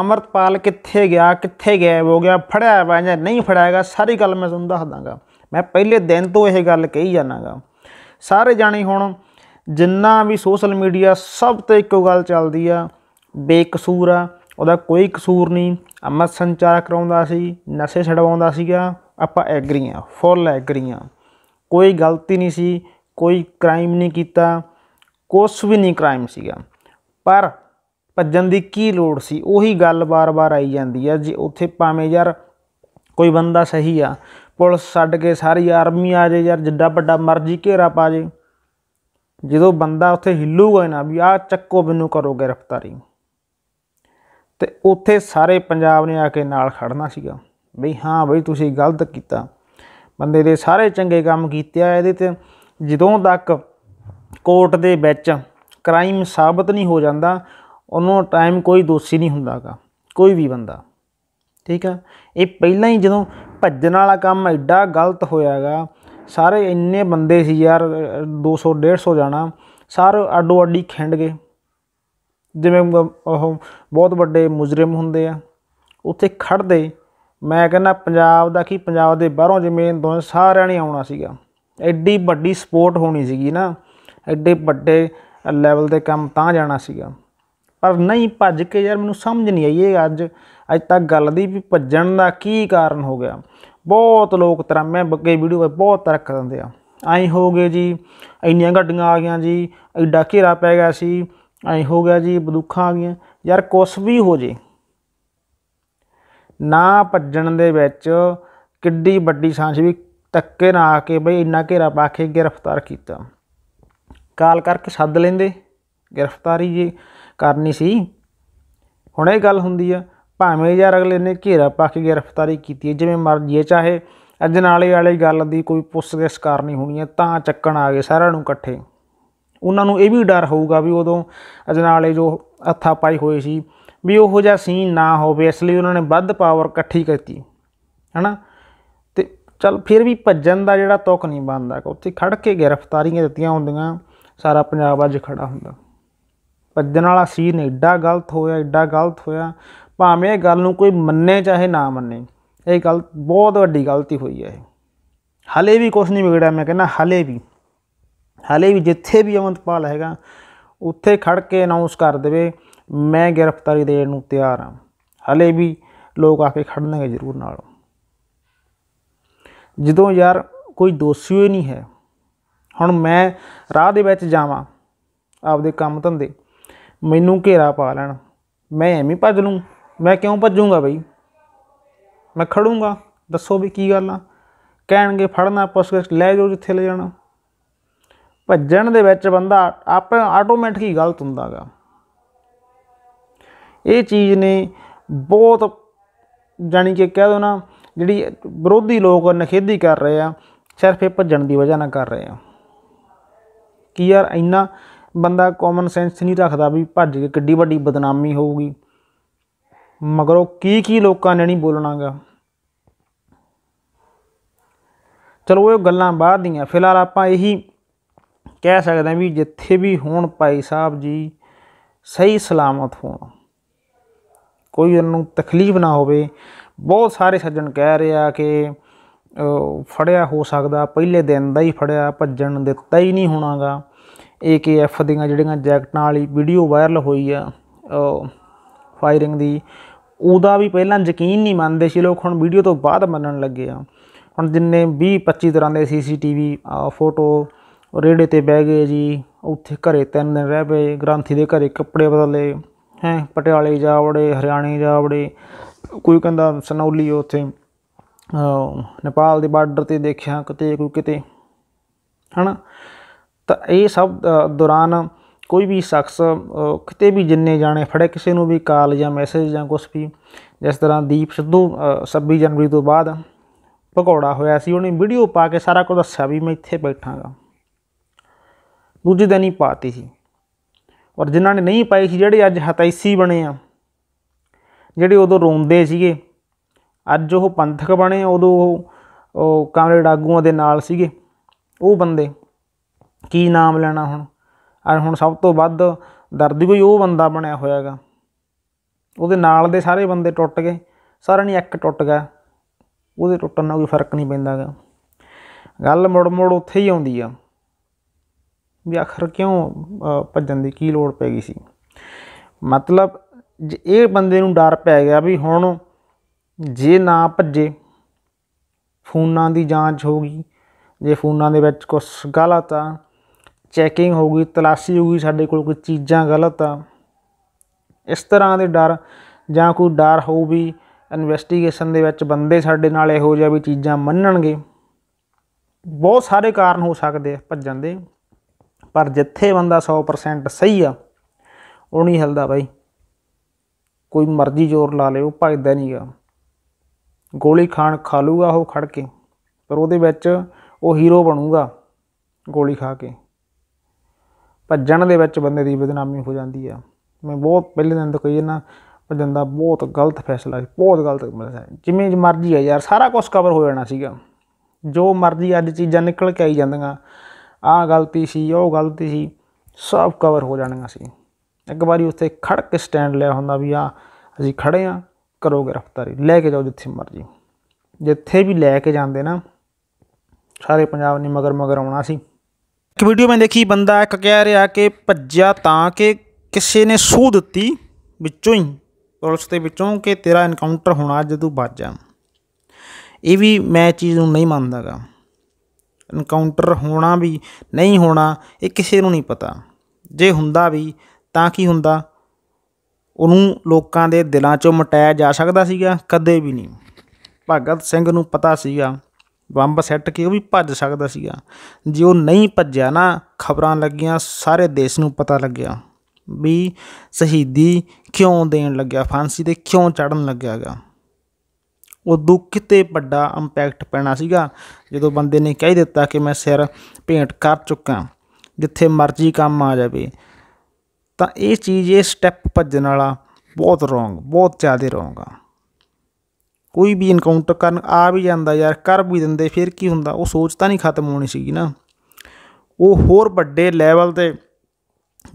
ਅਮਰਤਪਾਲ ਕਿੱਥੇ ਗਿਆ ਕਿੱਥੇ ਗਾਇਬ ਹੋ ਗਿਆ ਫੜਿਆ ਵਾ ਜਾਂ ਨਹੀਂ ਫੜਾਇਆਗਾ ਸਾਰੀ ਗੱਲ ਮੈਂ ਤੁਹਾਨੂੰ ਦੱਸ ਦਾਂਗਾ ਮੈਂ ਪਹਿਲੇ ਦਿਨ ਤੋਂ ਇਹ ਗੱਲ ਕਹੀ ਜਾਣਾਗਾ ਸਾਰੇ ਜਾਣੇ ਹੁਣ ਜਿੰਨਾ ਵੀ ਸੋਸ਼ਲ ਮੀਡੀਆ ਸਭ ਤੇ ਇੱਕੋ ਗੱਲ ਚੱਲਦੀ ਆ ਬੇਕਸੂਰ ਆ ਉਹਦਾ ਕੋਈ ਕਸੂਰ ਨਹੀਂ ਅਮਰ ਸੰਚਾਰ ਕਰਾਉਂਦਾ ਸੀ ਨਸ਼ੇ ਛਡਵਾਉਂਦਾ ਸੀਗਾ ਆਪਾਂ ਐਗਰੀ ਆ ਫੁੱਲ ਐਗਰੀ ਆ ਕੋਈ ਗਲਤੀ ਨਹੀਂ ਸੀ ਕੋਈ ਕ੍ਰਾਈਮ ਨਹੀਂ ਕੀਤਾ ਕੁਝ ਵੀ ਨਹੀਂ ਕ੍ਰਾਈਮ ਸੀਗਾ ਪਰ ਭੱਜਣ ਦੀ ਕੀ ਲੋੜ ਸੀ ਉਹੀ ਗੱਲ ਬਾਰ-ਬਾਰ ਆਈ ਜਾਂਦੀ ਆ ਜੇ ਉੱਥੇ ਪਾਵੇਂ ਯਾਰ ਕੋਈ ਬੰਦਾ ਸਹੀ ਆ ਪੁਲਿਸ ਛੱਡ ਕੇ ਸਾਰੀ ਆਰਮੀ ਆ ਜੇ ਯਾਰ ਜਿੱਡਾ ਵੱਡਾ ਮਰਜ਼ੀ ਘੇਰਾ ਪਾ ਜੇ ਜਦੋਂ ਬੰਦਾ ਉੱਥੇ ਹਿੱਲੂਗਾ ਨਾ ਵੀ ਆ ਚੱਕੋ ਮੈਨੂੰ ਕਰੋ ਗ੍ਰਿਫਤਾਰੀ ਤੇ ਉੱਥੇ ਸਾਰੇ ਪੰਜਾਬ ਨੇ ਆ ਕੇ ਨਾਲ ਖੜਨਾ ਸੀਗਾ ਬਈ ਹਾਂ ਬਈ ਤੁਸੀਂ ਗਲਤ ਕੀਤਾ ਬੰਦੇ ਦੇ ਸਾਰੇ ਚੰਗੇ ਕੰਮ ਕੀਤੇ ਆ ਇਹਦੇ ਤੇ ਜਦੋਂ ਤੱਕ ਕੋਰਟ ਦੇ ਵਿੱਚ ਕ੍ਰਾਈਮ ਸਾਬਤ ਨਹੀਂ ਹੋ ਜਾਂਦਾ ਉਹਨੂੰ ਟਾਈਮ ਕੋਈ ਦੋਸ਼ੀ ਨਹੀਂ ਹੁੰਦਾਗਾ ਕੋਈ ਵੀ ਬੰਦਾ ਠੀਕ ਆ ਇਹ ਪਹਿਲਾਂ ਹੀ ਜਦੋਂ ਭੱਜਣ ਵਾਲਾ ਕੰਮ ਐਡਾ ਗਲਤ ਹੋਇਆਗਾ ਸਾਰੇ ਇੰਨੇ ਬੰਦੇ ਸੀ ਯਾਰ 200 150 ਜਾਣਾ ਸਾਰੇ ਅੱਡੋ ਅੱਡੀ ਖਿੰਡ ਗਏ ਜਿਵੇਂ ਉਹ ਬਹੁਤ ਵੱਡੇ ਮੁਜਰਮ ਹੁੰਦੇ ਆ ਉੱਥੇ ਖੜਦੇ ਮੈਂ ਕਹਿੰਦਾ ਪੰਜਾਬ ਦਾ ਕੀ ਪੰਜਾਬ ਦੇ ਬਾਹਰੋਂ ਜਿਵੇਂ ਦੋਨੇ ਸਾਰਿਆਂ ਨੇ ਆਉਣਾ ਸੀਗਾ ਐਡੀ ਵੱਡੀ ਸਪੋਰਟ ਹੋਣੀ ਸੀਗੀ ਨਾ ਐਡੇ ਵੱਡੇ ਲੈਵਲ ਤੇ ਕੰਮ ਤਾਂ ਜਾਣਾ ਸੀਗਾ ਪਰ ਨਹੀਂ ਭੱਜ ਕੇ ਯਾਰ ਮੈਨੂੰ ਸਮਝ ਨਹੀਂ ਆਈ ਇਹ ਅੱਜ ਅੱਜ ਤੱਕ ਗੱਲ ਦੀ ਵੀ ਭੱਜਣ ਦਾ ਕੀ ਕਾਰਨ ਹੋ ਗਿਆ ਬਹੁਤ ਲੋਕ ਤਰਾਮੇ ਬੱਗੇ ਵੀਡੀਓ ਵਿੱਚ ਬਹੁਤ ਤਰਕ ਦਿੰਦੇ ਆ ਐਂ ਹੋ ਗਏ ਜੀ ਇੰਨੀਆਂ ਗੱਡੀਆਂ ਆ ਗਈਆਂ ਜੀ ਐਡਾ ਘੇਰਾ ਪੈ ਗਿਆ ਸੀ ਐਂ ਹੋ ਗਿਆ ਜੀ ਬੰਦੂਖਾਂ ਆ ਗਈਆਂ ਯਾਰ ਕੁਛ ਵੀ ਹੋ ਜੇ ਨਾ ਭੱਜਣ ਦੇ ਵਿੱਚ ਕਿੱਡੀ ਵੱਡੀ ਸਾਂਝ ਵੀ ਤੱਕੇ ਨਾ ਆ ਕੇ ਬਈ ਇੰਨਾ ਘੇਰਾ ਪਾ ਕੇ ਗ੍ਰਿਫਤਾਰ ਕੀਤਾ ਕਾਲ ਕਰਕੇ ਸੱਦ ਲੈਂਦੇ ਗ੍ਰਿਫਤਾਰੀ ਜੀ ਕਰਨੀ ਸੀ ਹੁਣ ਇਹ ਗੱਲ ਹੁੰਦੀ ਆ ਭਾਵੇਂ ਯਾਰ ਅਗਲੇ ਨੇ ਘੇਰਾ ਪਾ ਕੇ ਗ੍ਰਿਫਤਾਰੀ ਕੀਤੀ ਹੈ ਜਿਵੇਂ ਮਰਜੀ ਚਾਹੇ ਅੱਜ ਨਾਲੇ ਵਾਲੀ ਗੱਲ ਦੀ ਕੋਈ ਪੁੱਛਗਿੱਛ ਕਰਨੀ ਹੋਣੀ ਹੈ ਤਾਂ ਚੱਕਣ ਆ ਗਏ ਸਾਰਿਆਂ ਨੂੰ ਇਕੱਠੇ ਉਹਨਾਂ ਨੂੰ ਇਹ ਵੀ ਡਰ ਹੋਊਗਾ ਵੀ ਉਦੋਂ ਅਜਨਾਲੇ ਜੋ ਹੱਥਾ ਪਾਈ ਹੋਈ ਸੀ ਵੀ ਉਹੋ ਜਿਹਾ ਸੀਨ ਨਾ ਹੋਵੇ ਇਸ ਲਈ ਉਹਨਾਂ ਨੇ ਵੱਧ ਪਾਵਰ ਇਕੱਠੀ ਕੀਤੀ ਹਨਾ ਤੇ ਚਲ ਫਿਰ ਵੀ ਭੱਜਣ ਦਾ ਜਿਹੜਾ ਤੁਕ ਨਹੀਂ ਬਣਦਾ ਉੱਥੇ ਖੜ ਕੇ ਗ੍ਰਿਫਤਾਰੀਆਂ ਦਿੱਤੀਆਂ ਹੁੰਦੀਆਂ ਸਾਰਾ ਪੰਜਾਬ ਅੱਜ ਖੜਾ ਹੁੰਦਾ ਭੱਜਣ ਵਾਲਾ ਸੀ ਨੇ ਏਡਾ ਗਲਤ ਹੋਇਆ ਏਡਾ ਗਲਤ ਹੋਇਆ ਭਾਵੇਂ ਇਹ ਗੱਲ ਨੂੰ ਕੋਈ ਮੰਨੇ ਚਾਹੇ ਨਾ ਮੰਨੇ ਇਹ ਗੱਲ ਬਹੁਤ ਵੱਡੀ ਗਲਤੀ ਹੋਈ ਹੈ ਹਲੇ ਵੀ ਕੁਝ ਨਹੀਂ ਵਿਗੜਿਆ ਮੈਂ ਕਹਿੰਦਾ ਹਲੇ ਵੀ ਹਲੇ ਵੀ ਜਿੱਥੇ ਵੀ ਅਮਨਤਪਾਲ ਹੈਗਾ ਉੱਥੇ ਖੜ ਕੇ ਅਨਾਉਂਸ ਕਰ ਦੇਵੇ ਮੈਂ ਗ੍ਰਿਫਤਾਰੀ ਦੇਣ ਨੂੰ ਤਿਆਰ ਹਾਂ ਹਲੇ ਵੀ ਲੋਕ ਆ ਕੇ ਖੜਨਗੇ ਜ਼ਰੂਰ ਨਾਲ ਜਦੋਂ ਯਾਰ ਕੋਈ ਦੋਸ਼ੀ ਹੋਈ ਨਹੀਂ ਹੈ ਹੁਣ ਮੈਂ ਰਾਹ ਦੇ ਵਿੱਚ ਜਾਵਾਂ ਆਪਦੇ ਕੰਮ ਧੰਦੇ ਮੈਨੂੰ ਘੇਰਾ ਪਾ ਲੈਣ ਮੈਂ ਐਵੇਂ ਭੱਜ ਲੂੰ ਮੈਂ ਕਿਉਂ ਭੱਜੂਗਾ ਬਈ ਮੈਂ ਖੜੂੰਗਾ ਦੱਸੋ ਵੀ ਕੀ ਗੱਲ ਆ ਕਹਿਣਗੇ ਫੜਨਾ ਪੁੱਛਗਿੱਛ ਲੈ ਜਾਓ ਜਿੱਥੇ ਲੈ ਜਾਣਾ ਭੱਜਣ ਦੇ ਵਿੱਚ ਬੰਦਾ ਆਪੇ ਆਟੋਮੈਟਿਕ ਹੀ ਗਲਤ ਹੁੰਦਾਗਾ ਇਹ ਚੀਜ਼ ਨੇ ਬਹੁਤ ਜਾਨੀ ਕਿ ਕਹਿ ਦੋ ਨਾ ਜਿਹੜੀ ਵਿਰੋਧੀ ਲੋਕ ਨਖੇਦੀ ਕਰ ਰਹੇ ਆ ਸਿਰਫ ਇਹ ਭੱਜਣ ਦੀ ਵਜ੍ਹਾ ਨਾਲ ਕਰ ਰਹੇ ਆ ਕੀ ਯਾਰ ਇੰਨਾ ਬੰਦਾ ਕਾਮਨ ਸੈਂਸ ਨਹੀਂ ਰੱਖਦਾ ਵੀ ਭੱਜ ਕੇ ਕਿੱਡੀ ਵੱਡੀ ਬਦਨਾਮੀ ਹੋਊਗੀ ਮਗਰੋਂ ਕੀ ਕੀ ਲੋਕਾਂ ਨੇ ਨਹੀਂ ਬੋਲਣਾਗਾ ਚਲੋ ਇਹ ਗੱਲਾਂ ਬਾਅਦ ਦੀਆਂ ਫਿਲਹਾਲ ਆਪਾਂ ਇਹੀ ਕਹਿ ਸਕਦੇ ਹਾਂ ਵੀ ਜਿੱਥੇ ਵੀ ਹੋਣ ਭਾਈ ਸਾਹਿਬ ਜੀ ਸਹੀ ਸਲਾਮਤ ਹੋਣ ਕੋਈ ਉਹਨੂੰ ਤਕਲੀਫ ਨਾ ਹੋਵੇ ਬਹੁਤ ਸਾਰੇ ਸੱਜਣ ਕਹਿ ਰਿਹਾ ਕਿ ਫੜਿਆ ਹੋ ਸਕਦਾ ਪਹਿਲੇ ਦਿਨ ਦਾ ਹੀ ਫੜਿਆ ਭੱਜਣ ਦਿੱਤਾ ਹੀ ਨਹੀਂ ਹੋਣਾਗਾ AKF ਦੀਆਂ ਜਿਹੜੀਆਂ ਜੈਕਟਾਂ ਵਾਲੀ ਵੀਡੀਓ ਵਾਇਰਲ ਹੋਈ ਆ ਫਾਇਰਿੰਗ ਦੀ ਉਹਦਾ ਵੀ ਪਹਿਲਾਂ ਯਕੀਨ ਨਹੀਂ ਮੰਨਦੇ ਸੀ ਲੋਕ ਹੁਣ ਵੀਡੀਓ ਤੋਂ ਬਾਅਦ ਮੰਨਣ ਲੱਗੇ ਆ ਹੁਣ ਜਿੰਨੇ 20 25 ਤਰ੍ਹਾਂ ਦੇ ਸੀਸੀਟੀਵੀ ਫੋਟੋ ਰੇੜੇ ਤੇ ਬਹਿ ਗਏ ਜੀ ਉੱਥੇ ਘਰੇ ਤਿੰਨ ਦਿਨ ਰਹਿ ਪਏ ਗ੍ਰਾਂਥੀ ਦੇ ਘਰੇ ਕੱਪੜੇ ਬਦਲੇ ਹੈ ਪਟਿਆਲੇ ਜਾ ਵੜੇ ਹਰਿਆਣੇ ਜਾ ਵੜੇ ਕੋਈ ਕਹਿੰਦਾ ਸਨੌਲੀ ਉੱਥੇ ਨੇਪਾਲ ਦੇ ਬਾਰਡਰ ਤੇ ਦੇਖਿਆ ਕਿਤੇ ਕੋਈ ਕਿਤੇ ਹਨਾ ਤਾਂ ਇਹ ਸਭ ਦੌਰਾਨ ਕੋਈ ਵੀ ਸ਼ਖਸ ਕਿਤੇ ਵੀ ਜਿੰਨੇ ਜਾਣੇ ਫੜੇ ਕਿਸੇ ਨੂੰ ਵੀ ਕਾਲ ਜਾਂ ਮੈਸੇਜ ਜਾਂ ਕੁਝ ਵੀ ਜਿਸ ਤਰ੍ਹਾਂ ਦੀਪ ਸਿੱਧੂ 26 ਜਨਵਰੀ ਤੋਂ ਬਾਅਦ ਪਕੌੜਾ ਹੋਇਆ ਸੀ ਉਹਨੇ ਵੀਡੀਓ ਪਾ ਕੇ ਸਾਰਾ ਕੁਝ ਦੱਸਿਆ ਵੀ ਮੈਂ ਇੱਥੇ ਬੈਠਾਂਗਾ ਦੂਜੇ ਦਿਨ ਹੀ ਪਾਤੀ ਸੀ ਔਰ ਜਿਨ੍ਹਾਂ ਨੇ ਨਹੀਂ ਪਾਈ ਸੀ ਜਿਹੜੇ ਅੱਜ ਹਤਾਈਸੀ ਬਣੇ ਆ ਜਿਹੜੇ ਉਦੋਂ ਰੋਂਦੇ ਸੀਗੇ ਅੱਜ ਉਹ ਪੰਥਕ ਬਣੇ ਉਦੋਂ ਉਹ ਕਾਮਰੇਡ ਆਗੂਆਂ ਦੇ ਨਾਲ ਸੀਗੇ ਉਹ ਬੰਦੇ ਕੀ ਨਾਮ ਲੈਣਾ ਹੁਣ ਆ ਹੁਣ ਸਭ ਤੋਂ ਵੱਧ ਦਰਦੀ ਕੋਈ ਉਹ ਬੰਦਾ ਬਣਿਆ ਹੋਇਆਗਾ ਉਹਦੇ ਨਾਲ ਦੇ ਸਾਰੇ ਬੰਦੇ ਟੁੱਟ ਗਏ ਸਾਰੇ ਨਹੀਂ ਇੱਕ ਟੁੱਟ ਗਿਆ ਉਹਦੇ ਟੁੱਟਣ ਨਾਲ ਕੋਈ ਫਰਕ ਨਹੀਂ ਪੈਂਦਾਗਾ ਗੱਲ ਮੁੜ ਮੁੜ ਉੱਥੇ ਹੀ ਆਉਂਦੀ ਆ ਵੀ ਆਖਰ ਕਿਉਂ ਭੱਜਣ ਦੀ ਕੀ ਲੋੜ ਪੈ ਗਈ ਸੀ ਮਤਲਬ ਇਹ ਬੰਦੇ ਨੂੰ ਡਰ ਪੈ ਗਿਆ ਵੀ ਹੁਣ ਜੇ ਨਾ ਭੱਜੇ ਫੋਨਾਂ ਦੀ ਜਾਂਚ ਹੋਗੀ ਜੇ ਫੋਨਾਂ ਦੇ ਵਿੱਚ ਕੁਝ ਗਲਤ ਆ ਚੈਕਿੰਗ ਹੋਊਗੀ ਤਲਾਸ਼ੀ ਹੋਊਗੀ ਸਾਡੇ ਕੋਲ ਕੋਈ ਚੀਜ਼ਾਂ ਗਲਤ ਆ ਇਸ ਤਰ੍ਹਾਂ ਦੇ ਡਰ ਜਾਂ ਕੋਈ ਡਰ ਹੋਊ ਵੀ ਇਨਵੈਸਟੀਗੇਸ਼ਨ ਦੇ ਵਿੱਚ ਬੰਦੇ ਸਾਡੇ ਨਾਲ ਇਹੋ ਜਿਹਾ ਵੀ ਚੀਜ਼ਾਂ ਮੰਨਣਗੇ ਬਹੁਤ ਸਾਰੇ ਕਾਰਨ ਹੋ ਸਕਦੇ ਆ ਭੱਜਣ ਦੇ ਪਰ ਜਿੱਥੇ ਬੰਦਾ 100% ਸਹੀ ਆ ਉਹ ਨਹੀਂ ਹਿਲਦਾ ਬਾਈ ਕੋਈ ਮਰਜ਼ੀ ਜ਼ੋਰ ਲਾ ਲੇ ਉਹ ਭੱਜਦਾ ਨਹੀਂਗਾ ਗੋਲੀ ਖਾਣ ਖਾ ਲੂਗਾ ਉਹ ਖੜ ਕੇ ਪਰ ਉਹਦੇ ਵਿੱਚ ਉਹ ਹੀਰੋ ਬਣੂਗਾ ਗੋਲੀ ਖਾ ਕੇ ਭੱਜਣ ਦੇ ਵਿੱਚ ਬੰਦੇ ਦੀ ਬਦਨਾਮੀ ਹੋ ਜਾਂਦੀ ਆ ਮੈਂ ਬਹੁਤ ਪਹਿਲੇ ਦਿਨ ਤੋਂ ਕਹੀ ਜਨਾ ਭੱਜਣ ਦਾ ਬਹੁਤ ਗਲਤ ਫੈਸਲਾ ਸੀ ਬਹੁਤ ਗਲਤ ਫੈਸਲਾ ਜਿਵੇਂ ਮਰਜ਼ੀ ਆ ਯਾਰ ਸਾਰਾ ਕੁਝ ਕਵਰ ਹੋ ਜਾਣਾ ਸੀਗਾ ਜੋ ਮਰਜ਼ੀ ਅੱਜ ਚੀਜ਼ਾਂ ਨਿਕਲ ਕੇ ਆਈ ਜਾਂਦੀਆਂ ਆਹ ਗਲਤੀ ਸੀ ਉਹ ਗਲਤੀ ਸੀ ਸਭ ਕਵਰ ਹੋ ਜਾਣੀਆਂ ਸੀ ਇੱਕ ਵਾਰੀ ਉੱਥੇ ਖੜ ਕੇ ਸਟੈਂਡ ਲਿਆ ਹੁੰਦਾ ਵੀ ਆ ਅਸੀਂ ਖੜੇ ਆ ਕਰੋ ਗ੍ਰਿਫਤਾਰੀ ਲੈ ਕੇ ਜਾਓ ਜਿੱਥੇ ਮਰਜ਼ੀ ਜਿੱਥੇ ਵੀ ਲੈ ਕੇ ਜਾਂਦੇ ਨਾ ਸਾਰੇ ਪੰਜਾਬ ਨੇ ਮਗਰ ਮਗਰ ਆਉਣਾ ਸੀ ਇੱਕ ਵੀਡੀਓ ਮੈਂ ਦੇਖੀ ਬੰਦਾ ਇੱਕ ਕਹਿ ਰਿਹਾ ਕਿ ਭੱਜਿਆ ਤਾਂ ਕਿ ਕਿਸੇ ਨੇ ਸੂਹ ਦਿੱਤੀ ਵਿੱਚੋਂ ਹੀ ਪੁਲਿਸ ਦੇ ਵਿੱਚੋਂ ਕਿ ਤੇਰਾ ਐਨਕਾਊਂਟਰ ਹੋਣਾ ਜਦੋਂ ਤੂੰ ਬਚ ਜਾ ਇਹ ਵੀ ਮੈਂ ਚੀਜ਼ ਨੂੰ ਨਹੀਂ ਮੰਨਦਾਗਾ ਐਨਕਾਊਂਟਰ ਹੋਣਾ ਵੀ ਨਹੀਂ ਹੋਣਾ ਇਹ ਕਿਸੇ ਨੂੰ ਨਹੀਂ ਪਤਾ ਜੇ ਹੁੰਦਾ ਵੀ ਤਾਂ ਕੀ ਹੁੰਦਾ ਉਹਨੂੰ ਲੋਕਾਂ ਦੇ ਦਿਲਾਂ 'ਚੋਂ ਮਟਾਇਆ ਜਾ ਸਕਦਾ ਸੀਗਾ ਕਦੇ ਵੀ ਨਹੀਂ ਭਗਤ ਸਿੰਘ ਨੂੰ ਪਤਾ ਸੀਗਾ ਬੰਬ ਸੈੱਟ ਕੇ ਉਹ ਵੀ ਭੱਜ ਸਕਦਾ ਸੀਗਾ ਜੇ ਉਹ ਨਹੀਂ ਭੱਜਿਆ ਨਾ ਖਬਰਾਂ ਲੱਗੀਆਂ ਸਾਰੇ ਦੇਸ਼ ਨੂੰ ਪਤਾ ਲੱਗਿਆ ਵੀ ਸ਼ਹੀਦੀ ਕਿਉਂ ਦੇਣ ਲੱਗਿਆ ਫਾਂਸੀ ਤੇ ਕਿਉਂ ਚੜਨ ਲੱਗਿਆਗਾ ਉਹ ਦੁੱਖ ਕਿਤੇ ਵੱਡਾ ਇੰਪੈਕਟ ਪੈਣਾ ਸੀਗਾ ਜਦੋਂ ਬੰਦੇ ਨੇ ਕਹਿ ਦਿੱਤਾ ਕਿ ਮੈਂ ਸਿਰ ਭੇਂਟ ਕਰ ਚੁੱਕਾ ਜਿੱਥੇ ਮਰਜ਼ੀ ਕੰਮ ਆ ਜਾਵੇ ਤਾਂ ਇਹ ਚੀਜ਼ ਇਹ ਸਟੈਪ ਭੱਜਣ ਵਾਲਾ ਬਹੁਤ ਰੋਂਗ ਬਹੁਤ ਜ਼ਿਆਦਾ ਰੋਂਗ ਆ ਕੋਈ ਵੀ ਇਨਕਾਊਂਟਰ ਕਰਨ ਆ ਵੀ ਜਾਂਦਾ ਯਾਰ ਕਰ ਵੀ ਦਿੰਦੇ ਫਿਰ ਕੀ ਹੁੰਦਾ ਉਹ ਸੋਚ ਤਾਂ ਨਹੀਂ ਖਤਮ ਹੋਣੀ ਸੀਗੀ ਨਾ ਉਹ ਹੋਰ ਵੱਡੇ ਲੈਵਲ ਤੇ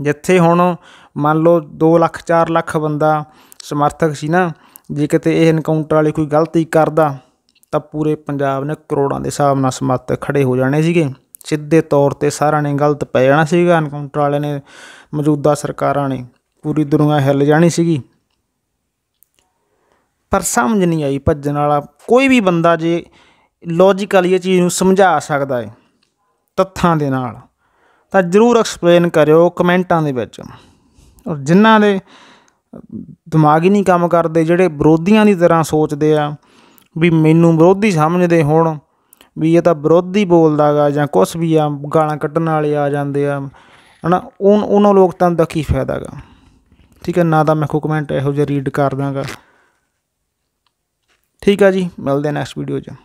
ਜਿੱਥੇ ਹੁਣ ਮੰਨ ਲਓ 2 ਲੱਖ 4 ਲੱਖ ਬੰਦਾ ਸਮਰਥਕ ਸੀ ਨਾ ਜੇ ਕਿਤੇ ਇਹ ਇਨਕਾਊਂਟਰ ਵਾਲੇ ਕੋਈ ਗਲਤੀ ਕਰਦਾ ਤਾਂ ਪੂਰੇ ਪੰਜਾਬ ਨੇ ਕਰੋੜਾਂ ਦੇ ਹਿਸਾਬ ਨਾਲ ਸਮਰਥਕ ਖੜੇ ਹੋ ਜਾਣੇ ਸੀਗੇ ਸਿੱਧੇ ਤੌਰ ਤੇ ਸਾਰਿਆਂ ਨੇ ਗਲਤ ਪੈ ਜਾਣਾ ਸੀਗਾ ਇਨਕਾਊਂਟਰ ਵਾਲੇ ਨੇ ਮੌਜੂਦਾ ਸਰਕਾਰਾਂ ਨੇ ਪੂਰੀ ਦੁਨੀਆ ਹਿੱਲ ਜਾਣੀ ਸੀਗੀ ਪਰ ਸਮਝ ਨਹੀਂ ਆਈ ਭੱਜਣ ਵਾਲਾ ਕੋਈ ਵੀ ਬੰਦਾ ਜੇ ਲੌਜੀਕਲੀ ਇਹ ਚੀਜ਼ ਨੂੰ ਸਮਝਾ ਸਕਦਾ ਹੈ ਤੱਥਾਂ ਦੇ ਨਾਲ ਤਾਂ ਜ਼ਰੂਰ ਐਕਸਪਲੇਨ ਕਰਿਓ ਕਮੈਂਟਾਂ ਦੇ ਵਿੱਚ ਔਰ ਜਿਨ੍ਹਾਂ ਦੇ ਦਿਮਾਗ ਹੀ ਨਹੀਂ ਕੰਮ ਕਰਦੇ ਜਿਹੜੇ ਵਿਰੋਧੀਆਂ ਦੀ ਤਰ੍ਹਾਂ ਸੋਚਦੇ ਆ ਵੀ ਮੈਨੂੰ ਵਿਰੋਧੀ ਸਮਝਦੇ ਹੋਣ ਵੀ ਇਹ ਤਾਂ ਵਿਰੋਧੀ ਬੋਲਦਾਗਾ ਜਾਂ ਕੁਝ ਵੀ ਆ ਗਾਲਾਂ ਕੱਢਣ ਵਾਲੇ ਆ ਜਾਂਦੇ ਆ ਹਨਾ ਉਹਨਾਂ ਲੋਕਾਂ ਦਾ ਕੀ ਫਾਇਦਾਗਾ ਠੀਕ ਹੈ ਨਾ ਤਾਂ ਮੈਂ ਕੋ ਕਮੈਂਟ ਇਹੋ ਜਿਹਾ ਰੀਡ ਕਰਦਾਗਾ ਠੀਕ ਆ ਜੀ ਮਿਲਦੇ ਆ ਨੈਕਸਟ ਵੀਡੀਓ 'ਚ